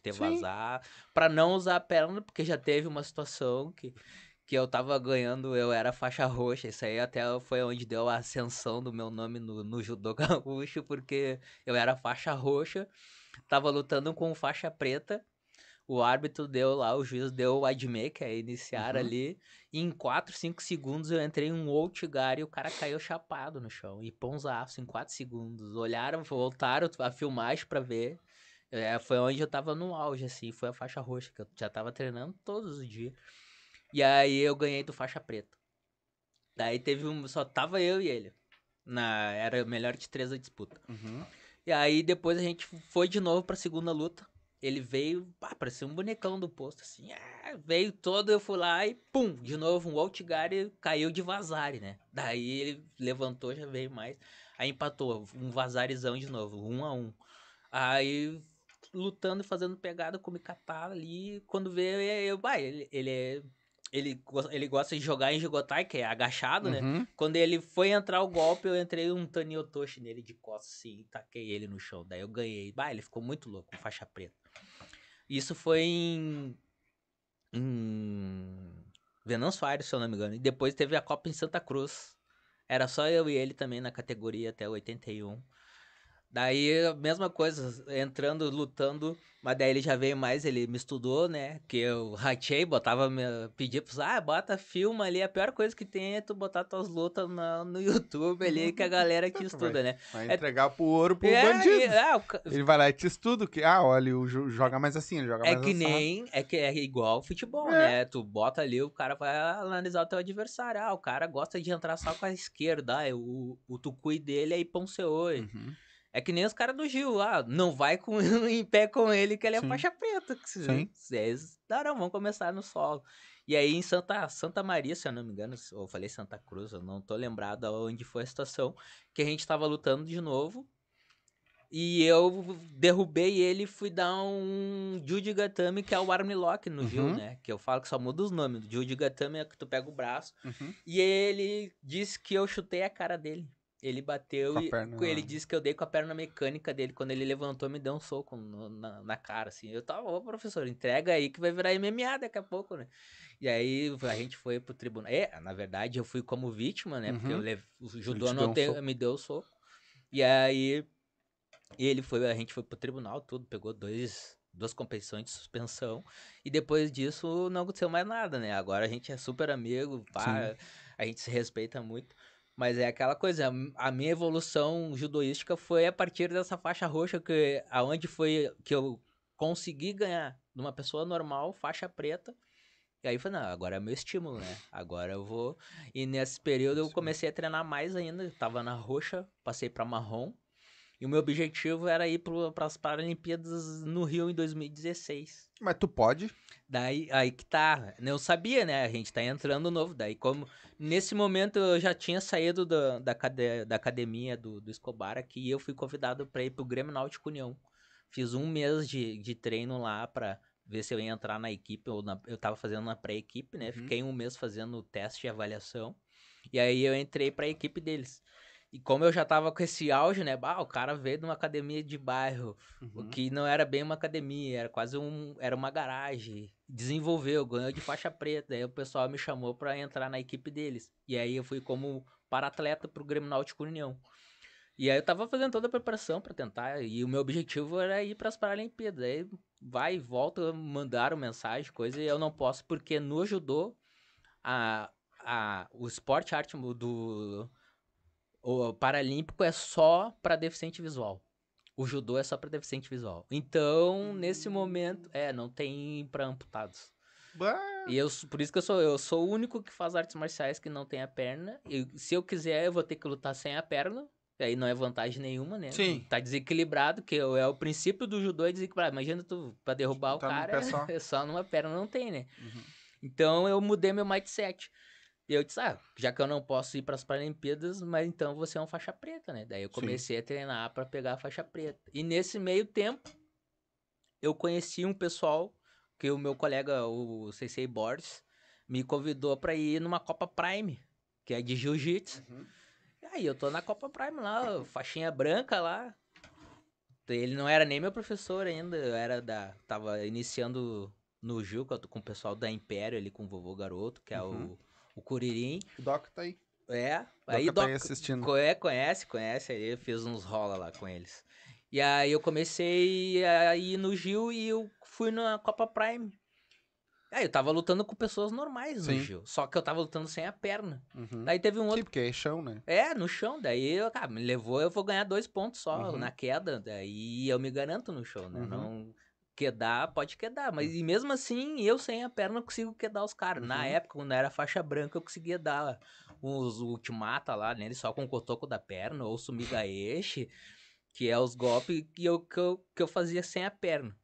ter vazar, para não usar a perna, porque já teve uma situação que, que eu tava ganhando, eu era faixa roxa, isso aí até foi onde deu a ascensão do meu nome no, no judô gaúcho, porque eu era faixa roxa, tava lutando com faixa preta, o árbitro deu lá, o juiz deu o admê, que é iniciar uhum. ali. E em 4, 5 segundos eu entrei em um outgar e o cara caiu chapado no chão. E pãozaço em 4 segundos. Olharam, voltaram a filmagem para ver. É, foi onde eu tava no auge, assim, foi a faixa roxa, que eu já tava treinando todos os dias. E aí eu ganhei do faixa preta. Daí teve um. Só tava eu e ele. Na, era melhor de três da disputa. Uhum. E aí depois a gente foi de novo pra segunda luta. Ele veio, pá, parecia um bonecão do posto, assim. É, veio todo, eu fui lá e pum, de novo um Altgari caiu de Vazari, né? Daí ele levantou, já veio mais. Aí empatou, um Vazarizão de novo, um a um. Aí lutando, e fazendo pegada, o catar ali. Quando vê, eu, vai, ah, ele, ele é ele, ele gosta de jogar em Jigotai, que é agachado, né? Uhum. Quando ele foi entrar o golpe, eu entrei um Taniotoshi nele de costas assim, e taquei ele no chão. Daí eu ganhei. Bah, ele ficou muito louco, faixa preta. Isso foi em. em... Venâncio Aires, se eu não me engano. E depois teve a Copa em Santa Cruz. Era só eu e ele também na categoria até 81. Daí, a mesma coisa, entrando, lutando, mas daí ele já veio mais, ele me estudou, né? Que eu ratei, botava, pedi pros, ah, bota, filma ali, a pior coisa que tem é tu botar tuas lutas no, no YouTube ali, que a galera te estuda, vai, né? Vai é, entregar pro ouro pro é, bandido. É, o... Ele vai lá e te estuda, que, ah, olha, o joga mais assim, ele joga é mais assim. É que nem, é que é igual futebol, é. né? Tu bota ali, o cara vai analisar o teu adversário, ah, o cara gosta de entrar só com a esquerda, ah, o, o tucui dele é iponceoi. Uhum. É que nem os caras do Gil lá, não vai com, em pé com ele que ele é Sim. faixa preta. Que, Sim. Eles, é não, não, vamos começar no solo. E aí em Santa, Santa Maria, se eu não me engano, eu falei Santa Cruz, eu não tô lembrado onde foi a situação, que a gente tava lutando de novo. E eu derrubei ele e fui dar um Judy Gatami, que é o Armlock no uhum. Gil, né? Que eu falo que só muda os nomes. Judy Gatami é que tu pega o braço. Uhum. E ele disse que eu chutei a cara dele. Ele bateu com e perna... ele disse que eu dei com a perna mecânica dele. Quando ele levantou, me deu um soco no, na, na, cara, assim. Eu tava, ô professor, entrega aí que vai virar MMA daqui a pouco, né? E aí a gente foi pro tribunal. É, na verdade, eu fui como vítima, né? Uhum. Porque eu uhum. levo, o judô não deu um me deu o soco. E aí ele foi, a gente foi pro tribunal, tudo, pegou dois, duas competições de suspensão. E depois disso não aconteceu mais nada, né? Agora a gente é super amigo, pá, a gente se respeita muito. Mas é aquela coisa, a minha evolução judoística foi a partir dessa faixa roxa que aonde foi que eu consegui ganhar de uma pessoa normal, faixa preta. E aí foi, não, agora é meu estímulo, né? Agora eu vou. E nesse período eu comecei a treinar mais ainda, estava tava na roxa, passei para marrom. E o meu objetivo era ir para as Paralimpíadas no Rio em 2016. Mas tu pode? Daí, aí que tá. Né? Eu sabia, né? A gente tá entrando novo. Daí, como nesse momento eu já tinha saído do, da, cade, da academia do, do Escobar aqui, e eu fui convidado para ir pro Grêmio Náutico União. Fiz um mês de, de treino lá para ver se eu ia entrar na equipe. Ou na, eu tava fazendo na pré-equipe, né? Uhum. Fiquei um mês fazendo teste e avaliação. E aí eu entrei para a equipe deles. E como eu já tava com esse auge, né? Bah, o cara veio de uma academia de bairro, uhum. o que não era bem uma academia, era quase um, era uma garagem. Desenvolveu, ganhou de faixa preta. Aí o pessoal me chamou para entrar na equipe deles. E aí eu fui como para-atleta pro Grêmio Náutico União. E aí eu tava fazendo toda a preparação para tentar, e o meu objetivo era ir para as Paralimpíadas. Aí vai e volta, mandaram mensagem, coisa, e eu não posso porque no judô a, a o esporte arte do o paralímpico é só para deficiente visual. O judô é só para deficiente visual. Então, nesse momento, é, não tem para amputados. Bah. E eu, por isso que eu sou, eu sou o único que faz artes marciais que não tem a perna. E se eu quiser, eu vou ter que lutar sem a perna. Aí não é vantagem nenhuma, né? Sim. Tá desequilibrado, que é o princípio do judô é desequilibrado. Imagina tu pra derrubar tipo, o tá cara, só. só numa perna não tem, né? Uhum. Então eu mudei meu mindset. E eu disse, ah, já que eu não posso ir para as Paralimpíadas, mas então você é um faixa preta, né? Daí eu comecei Sim. a treinar para pegar a faixa preta. E nesse meio tempo, eu conheci um pessoal que o meu colega, o CC Borges, me convidou para ir numa Copa Prime, que é de jiu-jitsu. Uhum. Aí eu tô na Copa Prime lá, faixinha branca lá. Ele não era nem meu professor ainda, eu era da tava iniciando no Juca com o pessoal da Império ali com o vovô Garoto, que é uhum. o o Curirim. O Doc tá aí. É, Doc aí Doc, tá aí assistindo. É, conhece, conhece, aí eu fiz uns rola lá com eles. E aí eu comecei a ir no Gil e eu fui na Copa Prime. Aí eu tava lutando com pessoas normais Sim. no Gil, só que eu tava lutando sem a perna. Uhum. Daí teve um outro... Sim, porque é chão, né? É, no chão, daí eu, cara, tá, me levou, eu vou ganhar dois pontos só uhum. na queda, daí eu me garanto no show, né? Uhum. Não quedar, pode quedar. Mas hum. e mesmo assim, eu sem a perna consigo quedar os caras. Uhum. Na época, quando era faixa branca, eu conseguia dar os ultimata lá nele, só com o cotoco da perna, ou sumigaeshi, que é os golpes que eu, que, eu, que eu fazia sem a perna.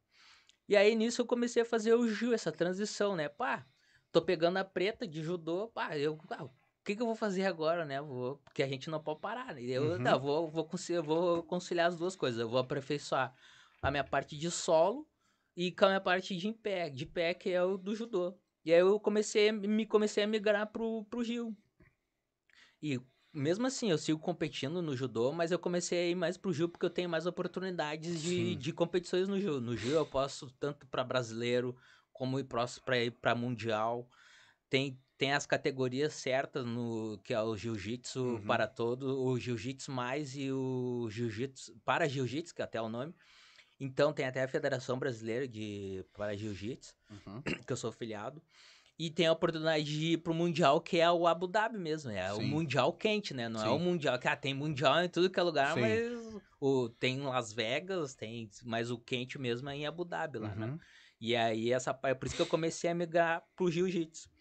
E aí nisso eu comecei a fazer o Gil, essa transição, né? Pá, tô pegando a preta de judô, pá, eu. Ah, o que, que eu vou fazer agora, né? Vou, porque a gente não pode parar. Né? Eu uhum. não, vou, vou, conciliar, vou conciliar as duas coisas. Eu vou aperfeiçoar a minha parte de solo e com a minha parte de pé, de pé que é o do judô. E aí eu comecei, me comecei a migrar pro, pro Gil. E mesmo assim, eu sigo competindo no judô, mas eu comecei a ir mais pro Gil porque eu tenho mais oportunidades de, de competições no Gil. No Gil eu posso tanto para brasileiro como ir próximo para ir para mundial. Tem tem as categorias certas no que é o jiu-jitsu uhum. para todo, o jiu-jitsu mais e o jiu-jitsu para jiu-jitsu, que é até o nome. Então tem até a Federação Brasileira de para Jiu-Jitsu, uhum. que eu sou afiliado. E tem a oportunidade de ir pro Mundial, que é o Abu Dhabi mesmo. É Sim. o Mundial quente, né? Não Sim. é o Mundial que ah, tem Mundial em tudo que é lugar, Sim. mas o, tem Las Vegas, tem. Mas o quente mesmo é em Abu Dhabi lá, né? uhum. né? E aí, essa, é por isso que eu comecei a migrar pro jiu-jitsu.